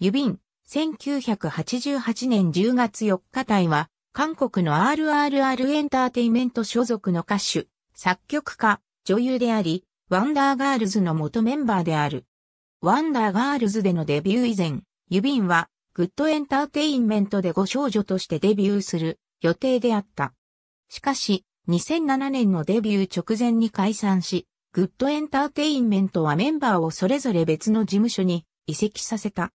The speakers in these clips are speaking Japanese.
ユビン、1988年10月4日隊は、韓国の RRR エンターテイメント所属の歌手、作曲家、女優であり、ワンダーガールズの元メンバーである。ワンダーガールズでのデビュー以前、ユビンは、グッドエンターテインメントでご少女としてデビューする予定であった。しかし、2007年のデビュー直前に解散し、グッドエンターテインメントはメンバーをそれぞれ別の事務所に移籍させた。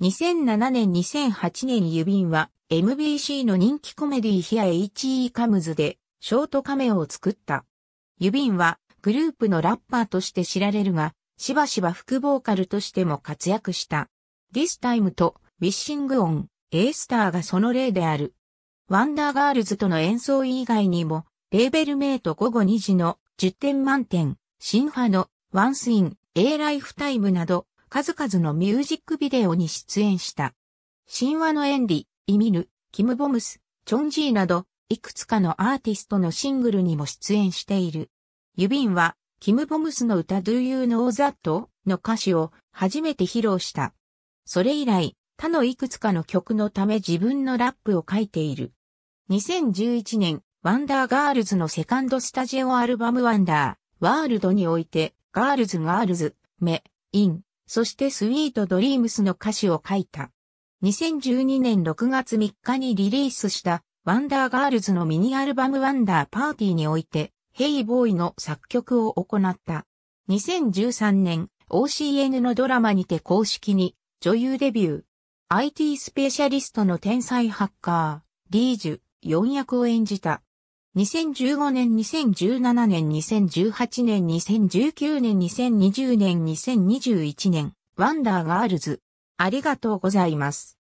2007年2008年郵便は MBC の人気コメディヒア HE カムズでショートカメオを作った。郵便はグループのラッパーとして知られるが、しばしば副ボーカルとしても活躍した。This Time と Wishing On、A スターがその例である。ワンダーガールズとの演奏以外にも、レーベルメイト午後2時の10点満点、新派のワンスイン、A ライフタイムなど、数々のミュージックビデオに出演した。神話のエンィ、イミル、キム・ボムス、チョンジーなど、いくつかのアーティストのシングルにも出演している。ユビンは、キム・ボムスの歌 Do You Know That? の歌詞を初めて披露した。それ以来、他のいくつかの曲のため自分のラップを書いている。2011年、ワンダーガールズのセカンドスタジオアルバムワンダー、ワールドにおいて、ガールズガールズ、メ、イン、そしてスイートドリームスの歌詞を書いた。2012年6月3日にリリースしたワンダーガールズのミニアルバムワンダーパーティーにおいて、ヘイボーイの作曲を行った。2013年 OCN のドラマにて公式に女優デビュー。IT スペシャリストの天才ハッカー、リージュ、4役を演じた。2015年、2017年、2018年、2019年、2020年、2021年、ワンダーガールズ。ありがとうございます。